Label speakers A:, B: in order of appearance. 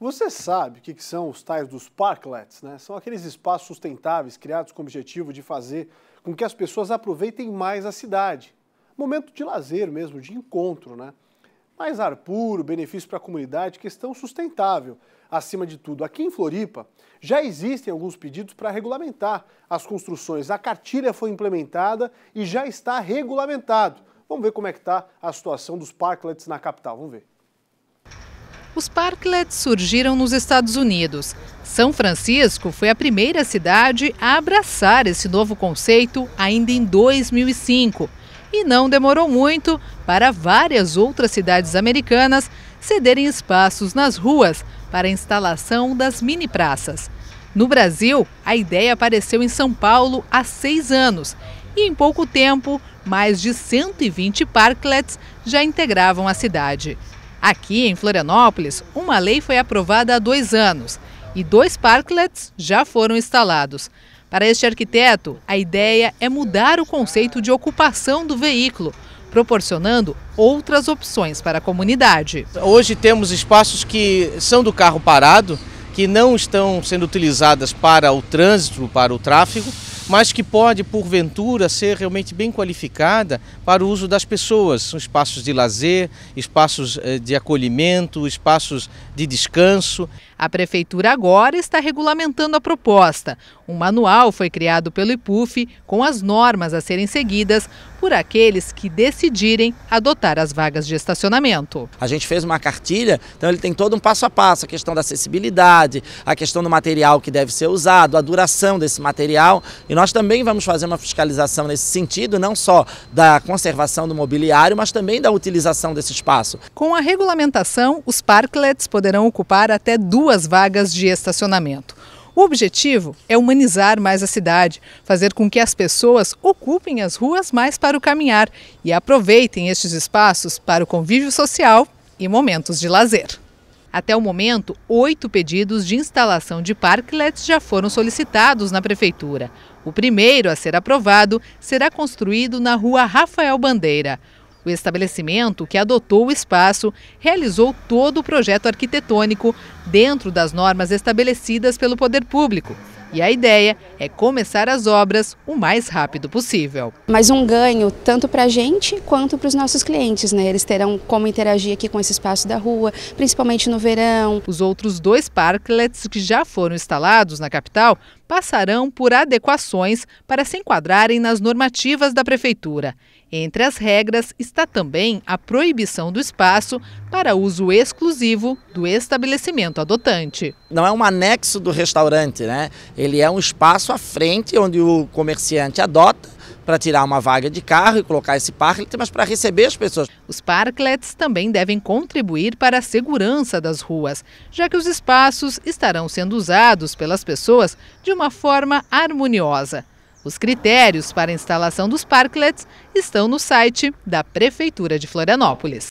A: Você sabe o que são os tais dos parklets, né? São aqueles espaços sustentáveis criados com o objetivo de fazer com que as pessoas aproveitem mais a cidade. Momento de lazer mesmo, de encontro, né? Mais ar puro, benefício para a comunidade, questão sustentável. Acima de tudo, aqui em Floripa, já existem alguns pedidos para regulamentar as construções. A cartilha foi implementada e já está regulamentado. Vamos ver como é que está a situação dos parklets na capital, vamos ver.
B: Os parklets surgiram nos Estados Unidos. São Francisco foi a primeira cidade a abraçar esse novo conceito ainda em 2005. E não demorou muito para várias outras cidades americanas cederem espaços nas ruas para a instalação das mini praças. No Brasil, a ideia apareceu em São Paulo há seis anos e, em pouco tempo, mais de 120 parklets já integravam a cidade. Aqui em Florianópolis, uma lei foi aprovada há dois anos e dois parklets já foram instalados. Para este arquiteto, a ideia é mudar o conceito de ocupação do veículo, proporcionando outras opções para a comunidade. Hoje temos espaços que são do carro parado, que não estão sendo utilizadas para o trânsito, para o tráfego, mas que pode, porventura, ser realmente bem qualificada para o uso das pessoas. São espaços de lazer, espaços eh, de acolhimento, espaços de descanso. A Prefeitura agora está regulamentando a proposta. Um manual foi criado pelo IPUF com as normas a serem seguidas por aqueles que decidirem
C: adotar as vagas de estacionamento. A gente fez uma cartilha, então ele tem todo um passo a passo, a questão da acessibilidade, a questão do material que deve ser usado, a duração desse material. E nós também vamos fazer uma fiscalização nesse sentido, não só da conservação do mobiliário, mas também da utilização desse espaço.
B: Com a regulamentação, os parklets poderão ocupar até duas vagas de estacionamento. O objetivo é humanizar mais a cidade, fazer com que as pessoas ocupem as ruas mais para o caminhar e aproveitem estes espaços para o convívio social e momentos de lazer. Até o momento, oito pedidos de instalação de parklets já foram solicitados na Prefeitura. O primeiro a ser aprovado será construído na rua Rafael Bandeira. O estabelecimento que adotou o espaço realizou todo o projeto arquitetônico dentro das normas estabelecidas pelo poder público. E a ideia é começar as obras o mais rápido possível. Mas um ganho tanto para a gente quanto para os nossos clientes, né? Eles terão como interagir aqui com esse espaço da rua, principalmente no verão. Os outros dois parklets que já foram instalados na capital passarão por adequações para se enquadrarem nas normativas da prefeitura. Entre as regras está também a proibição do espaço para uso exclusivo do estabelecimento
C: adotante. Não é um anexo do restaurante, né? Ele é um espaço à frente onde o comerciante adota para tirar uma vaga de carro e colocar esse parklet, mas para receber as pessoas. Os parklets também devem contribuir para a segurança das ruas, já
B: que os espaços estarão sendo usados pelas pessoas de uma forma harmoniosa. Os critérios para a instalação dos parklets estão no site da Prefeitura de Florianópolis.